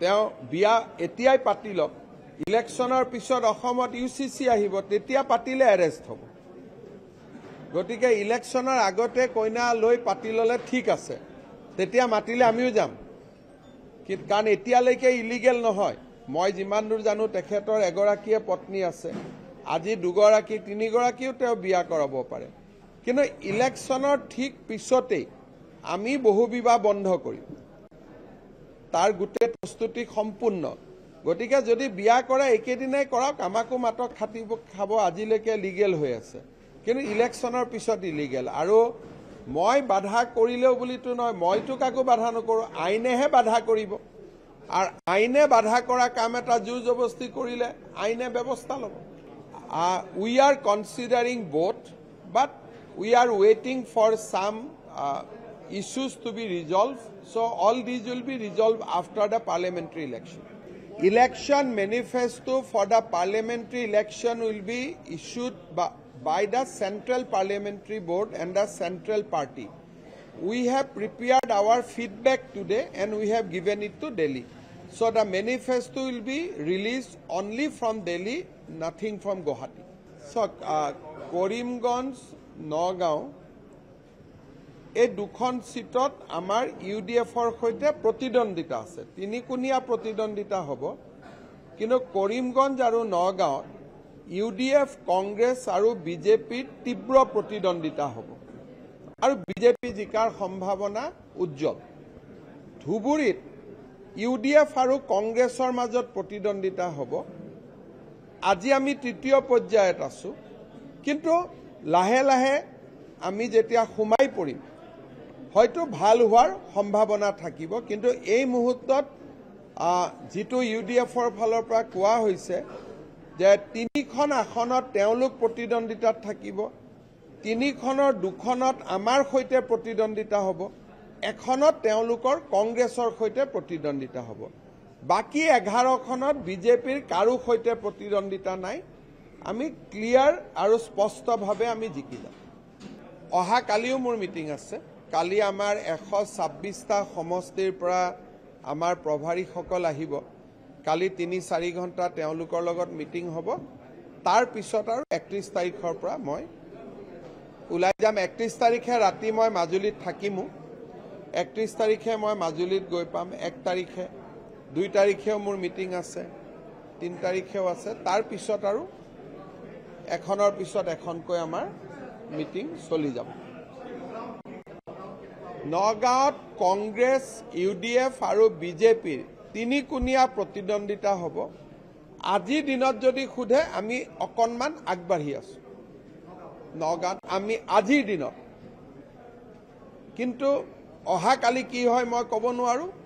তেওঁ বিয়া এতিয়াই পাতি লওক ইলেকশ্যনৰ পিছত অসমত ইউ চি চি আহিব তেতিয়া পাতিলে এৰেষ্ট হ'ব গতিকে ইলেকশ্যনৰ আগতে কইনা লৈ পাতি ল'লে ঠিক আছে তেতিয়া মাতিলে আমিও যাম কাৰণ এতিয়ালৈকে ইলিগেল নহয় মই যিমান দূৰ জানো তেখেতৰ এগৰাকীয়ে পত্নী আছে আজি দুগৰাকী তিনিগৰাকীও তেওঁ বিয়া কৰাব পাৰে কিন্তু ইলেকশ্যনৰ ঠিক পিছতেই আমি বহু বিবাহ বন্ধ কৰিম তাৰ গোটেই প্ৰস্তুতি সম্পূৰ্ণ গতিকে যদি বিয়া কৰে একেদিনাই কৰক আমাকো মাতক খাটি খাব আজিলৈকে লিগেল হৈ আছে কিন্তু ইলেকশ্যনৰ পিছত ইলিগেল আৰু মই বাধা কৰিলেও বুলিতো নহয় মইতো কাকো বাধা নকৰোঁ আইনেহে বাধা কৰিব আৰু আইনে বাধা কৰা কাম এটা যু জবস্তি কৰিলে আইনে ব্যৱস্থা ল'ব we are considering both but we are ৱেইটিং for some issues to be resolved. So all these will be resolved after the parliamentary election. Election manifesto for the parliamentary election will be issued by, the central parliamentary board and the central party. We have prepared our feedback today and we have given it to Delhi. So the manifesto will be released only from Delhi, nothing from Guwahati. So uh, Korimganj, Nagaon, এই দুখন চিটত আমাৰ U D এফৰ সৈতে প্ৰতিদ্বন্দ্বিতা আছে তিনিকোণীয়া প্ৰতিদ্বন্দ্বিতা হ'ব কিন্তু কৰিমগঞ্জ আৰু নগাঁৱত ইউ ডি এফ কংগ্ৰেছ আৰু বিজেপিত তীব্ৰ প্ৰতিদ্বন্দ্বিতা হ'ব আৰু বিজেপি জিকাৰ সম্ভাৱনা উজ্জ্বল ধুবুৰীত ইউ ডি এফ আৰু কংগ্ৰেছৰ মাজত প্ৰতিদ্বন্দ্বিতা হ'ব আজি আমি তৃতীয় পৰ্যায়ত আছো কিন্তু লাহে লাহে আমি যেতিয়া সোমাই পৰিম হয়তো ভাল হোৱাৰ সম্ভাৱনা থাকিব কিন্তু এই মুহূৰ্তত যিটো ইউ ডি এফৰ ফালৰ পৰা কোৱা হৈছে যে তিনিখন আসনত তেওঁলোক প্ৰতিদ্বন্দ্বিতাত থাকিব তিনিখনৰ দুখনত আমাৰ সৈতে প্ৰতিদ্বন্দ্বিতা হ'ব এখনত তেওঁলোকৰ কংগ্ৰেছৰ সৈতে প্ৰতিদ্বন্দ্বিতা হ'ব বাকী এঘাৰখনত বিজেপিৰ কাৰো সৈতে প্ৰতিদ্বন্দ্বিতা নাই আমি ক্লিয়াৰ আৰু স্পষ্টভাৱে আমি জিকি যাম অহাকালিও মোৰ মিটিং আছে কালি আমাৰ এশ ছাব্বিছটা সমষ্টিৰ পৰা আমাৰ প্ৰভাৰীসকল আহিব কালি তিনি চাৰি ঘণ্টা তেওঁলোকৰ লগত মিটিং হ'ব তাৰ পিছত আৰু একত্ৰিছ তাৰিখৰ পৰা মই ওলাই যাম একত্ৰিছ তাৰিখে ৰাতি মই মাজুলীত থাকিমো একত্ৰিছ তাৰিখে মই মাজুলীত গৈ পাম এক তাৰিখে দুই তাৰিখেও মোৰ মিটিং আছে তিনি তাৰিখেও আছে তাৰ পিছত আৰু এখনৰ পিছত এখনকৈ আমাৰ মিটিং চলি যাব নগাঁৱত কংগ্ৰেছ ইউ ডি এফ আৰু বিজেপিৰ তিনিকোণীয়া প্ৰতিদ্বন্দ্বিতা হ'ব আজিৰ দিনত যদি সোধে আমি অকণমান আগবাঢ়ি আছো নগাঁৱত আমি আজিৰ দিনত কিন্তু অহাকালি কি হয় মই ক'ব নোৱাৰোঁ